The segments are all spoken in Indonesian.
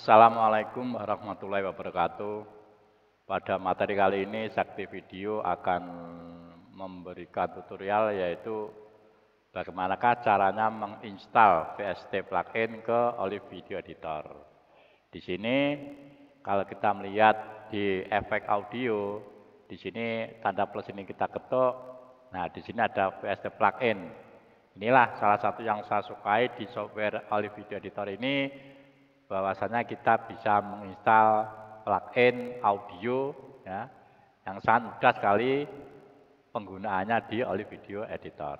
Assalamualaikum warahmatullahi wabarakatuh. Pada materi kali ini Sakti Video akan memberikan tutorial yaitu bagaimanakah caranya menginstal VST plugin ke Olive Video Editor. Di sini kalau kita melihat di efek audio, di sini tanda plus ini kita ketuk. Nah, di sini ada VST plugin. Inilah salah satu yang saya sukai di software Olive Video Editor ini bahwasanya kita bisa menginstal plugin audio ya, yang sangat mudah sekali penggunaannya di Olive Video Editor.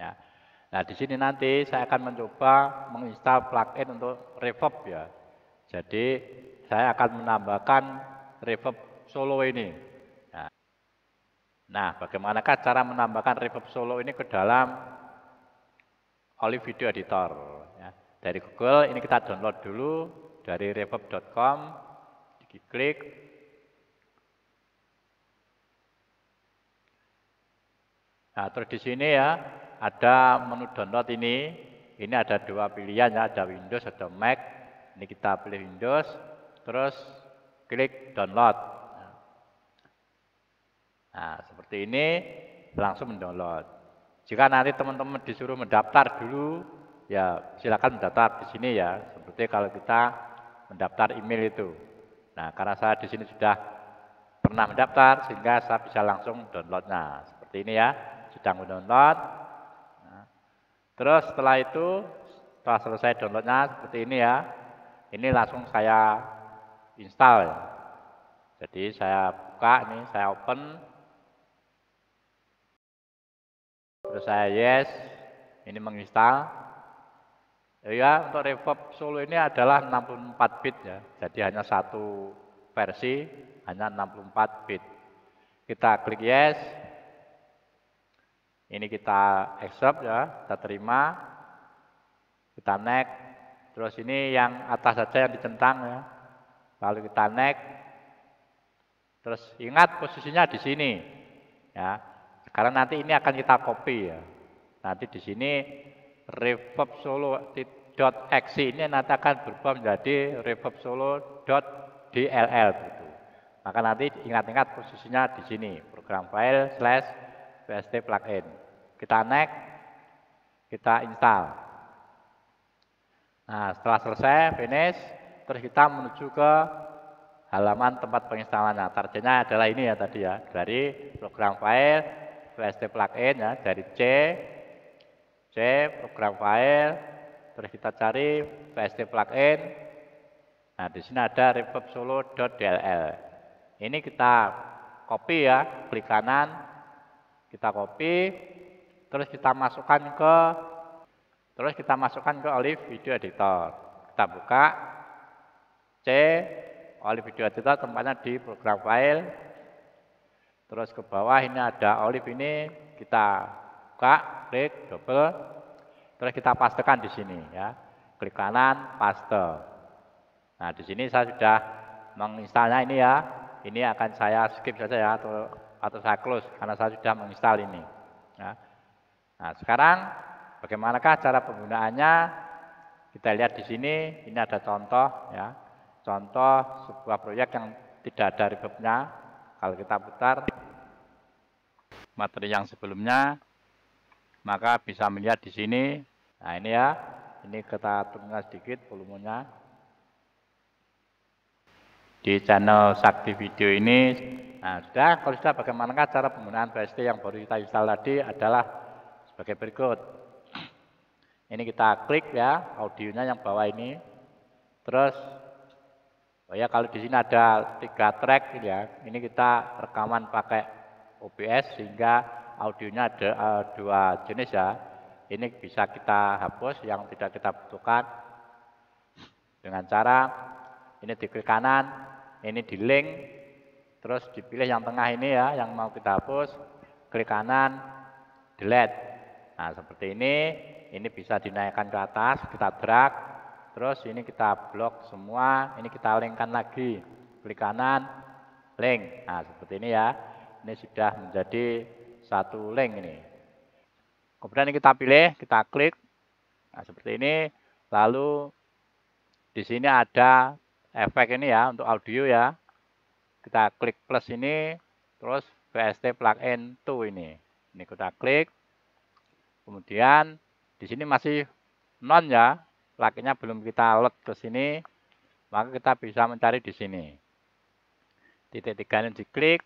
Ya. Nah di sini nanti saya akan mencoba menginstal plugin untuk reverb ya. Jadi saya akan menambahkan reverb solo ini. Nah, nah bagaimanakah cara menambahkan reverb solo ini ke dalam Olive Video Editor? dari Google ini kita download dulu dari reverb.com diklik nah terus di sini ya ada menu download ini ini ada dua pilihan ya ada Windows ada Mac ini kita pilih Windows terus klik download nah seperti ini langsung mendownload jika nanti teman-teman disuruh mendaftar dulu ya silakan mendaftar di sini ya. Seperti kalau kita mendaftar email itu. Nah, karena saya di sini sudah pernah mendaftar sehingga saya bisa langsung downloadnya. Seperti ini ya, sudah mendownload. Nah, terus setelah itu setelah selesai downloadnya seperti ini ya. Ini langsung saya install Jadi saya buka ini, saya open. Terus saya yes, ini menginstal. Ya, untuk reverb Solo ini adalah 64 bit ya. Jadi hanya satu versi hanya 64 bit. Kita klik yes. Ini kita accept ya, kita terima. Kita next. Terus ini yang atas saja yang dicentang ya. Lalu kita next. Terus ingat posisinya di sini. Ya. Karena nanti ini akan kita copy ya. Nanti di sini reverbsolo.exe ini nanti akan berubah menjadi reverbsolo.dll gitu. Maka nanti ingat-ingat posisinya di sini, program file slash vst plugin. Kita next, kita install. Nah, setelah selesai, finish, terus kita menuju ke halaman tempat penginstalannya. Targetnya adalah ini ya tadi ya, dari program file vst plugin ya, dari C save, program file, terus kita cari PST plugin. Nah, di sini ada reverb solo.dll. Ini kita copy ya, klik kanan, kita copy, terus kita masukkan ke terus kita masukkan ke Olive Video Editor. Kita buka C Olive Video Editor tempatnya di program file. Terus ke bawah ini ada Olive ini kita buka, klik, double, terus kita pastekan di sini ya. Klik kanan, paste. Nah, di sini saya sudah menginstalnya ini ya. Ini akan saya skip saja ya atau atau saya close karena saya sudah menginstal ini. Ya. Nah, sekarang bagaimanakah cara penggunaannya? Kita lihat di sini, ini ada contoh ya. Contoh sebuah proyek yang tidak ada ribetnya. Kalau kita putar materi yang sebelumnya, maka bisa melihat di sini. Nah ini ya, ini kita turunkan sedikit volumenya. Di channel Sakti Video ini, nah sudah, kalau sudah bagaimana cara penggunaan VST yang baru kita install tadi adalah sebagai berikut. Ini kita klik ya, audionya yang bawah ini. Terus, oh ya kalau di sini ada tiga track ya, ini kita rekaman pakai OBS sehingga audionya ada uh, dua jenis ya. Ini bisa kita hapus yang tidak kita butuhkan dengan cara ini di klik kanan, ini di link, terus dipilih yang tengah ini ya, yang mau kita hapus, klik kanan, delete. Nah seperti ini, ini bisa dinaikkan ke atas, kita drag, terus ini kita blok semua, ini kita linkkan lagi, klik kanan, link. Nah seperti ini ya, ini sudah menjadi satu link ini. Kemudian kita pilih, kita klik. Nah, seperti ini. Lalu di sini ada efek ini ya untuk audio ya. Kita klik plus ini, terus VST plugin 2 ini. Ini kita klik. Kemudian di sini masih non ya, pluginnya belum kita load ke sini, maka kita bisa mencari di sini. Titik tiga ini diklik,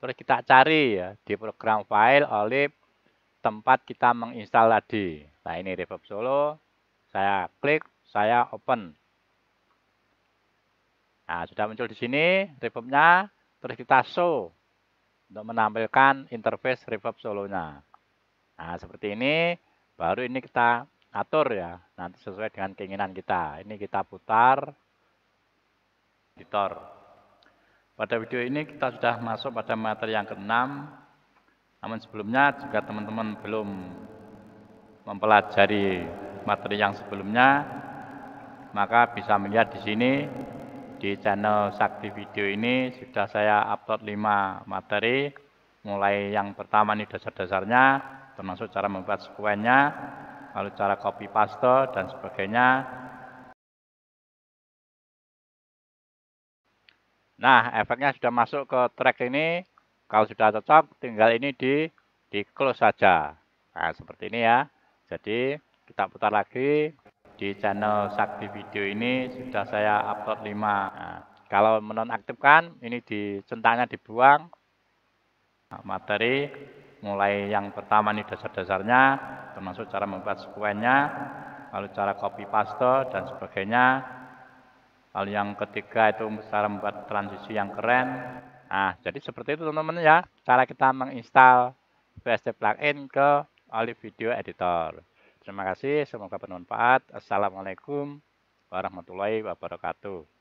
Terus kita cari ya di program file oleh tempat kita menginstal tadi. Nah ini Reverb Solo, saya klik, saya open. Nah sudah muncul di sini reverbnya, terus kita show untuk menampilkan interface reverb solonya. Nah seperti ini, baru ini kita atur ya, nanti sesuai dengan keinginan kita. Ini kita putar, editor. Pada video ini kita sudah masuk pada materi yang keenam. Namun sebelumnya jika teman-teman belum mempelajari materi yang sebelumnya, maka bisa melihat di sini di channel Sakti Video ini sudah saya upload 5 materi mulai yang pertama ini dasar-dasarnya termasuk cara membuat sekuennya lalu cara copy paste dan sebagainya Nah, efeknya sudah masuk ke track ini. Kalau sudah cocok, tinggal ini di di close saja. Nah, seperti ini ya. Jadi, kita putar lagi di channel Sakti Video ini sudah saya upload 5. Nah, kalau menonaktifkan, ini di centangnya dibuang. Nah, materi mulai yang pertama ini dasar-dasarnya, termasuk cara membuat sekuennya, lalu cara copy paste dan sebagainya. Lalu yang ketiga itu cara membuat transisi yang keren. Nah, jadi seperti itu teman-teman ya, cara kita menginstal VST plugin ke Olive Video Editor. Terima kasih, semoga bermanfaat. Assalamualaikum warahmatullahi wabarakatuh.